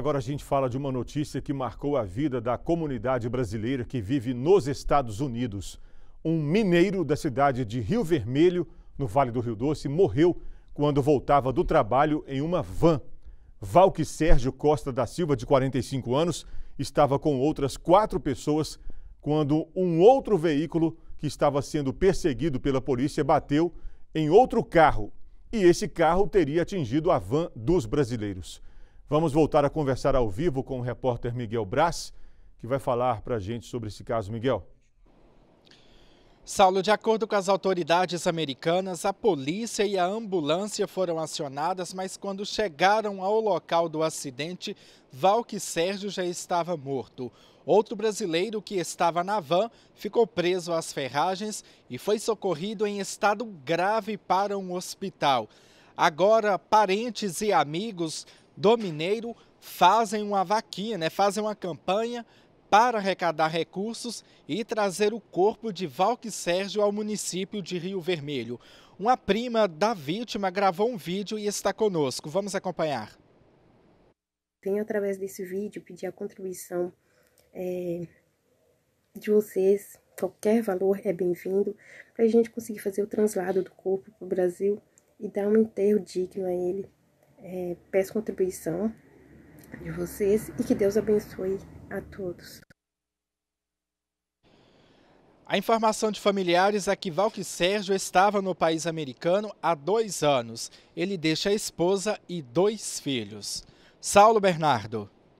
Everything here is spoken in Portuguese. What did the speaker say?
Agora a gente fala de uma notícia que marcou a vida da comunidade brasileira que vive nos Estados Unidos. Um mineiro da cidade de Rio Vermelho, no Vale do Rio Doce, morreu quando voltava do trabalho em uma van. Valque Sérgio Costa da Silva, de 45 anos, estava com outras quatro pessoas quando um outro veículo que estava sendo perseguido pela polícia bateu em outro carro. E esse carro teria atingido a van dos brasileiros. Vamos voltar a conversar ao vivo com o repórter Miguel Brás, que vai falar para a gente sobre esse caso. Miguel. Saulo, de acordo com as autoridades americanas, a polícia e a ambulância foram acionadas, mas quando chegaram ao local do acidente, Valque Sérgio já estava morto. Outro brasileiro que estava na van ficou preso às ferragens e foi socorrido em estado grave para um hospital. Agora, parentes e amigos do Mineiro fazem uma vaquinha, né? fazem uma campanha para arrecadar recursos e trazer o corpo de Valque Sérgio ao município de Rio Vermelho. Uma prima da vítima gravou um vídeo e está conosco. Vamos acompanhar. Tenho através desse vídeo pedir a contribuição é, de vocês. Qualquer valor é bem-vindo para a gente conseguir fazer o translado do corpo para o Brasil e dar um enterro digno a ele. É, peço contribuição de vocês e que Deus abençoe a todos. A informação de familiares é que Valque Sérgio estava no país americano há dois anos. Ele deixa a esposa e dois filhos. Saulo Bernardo.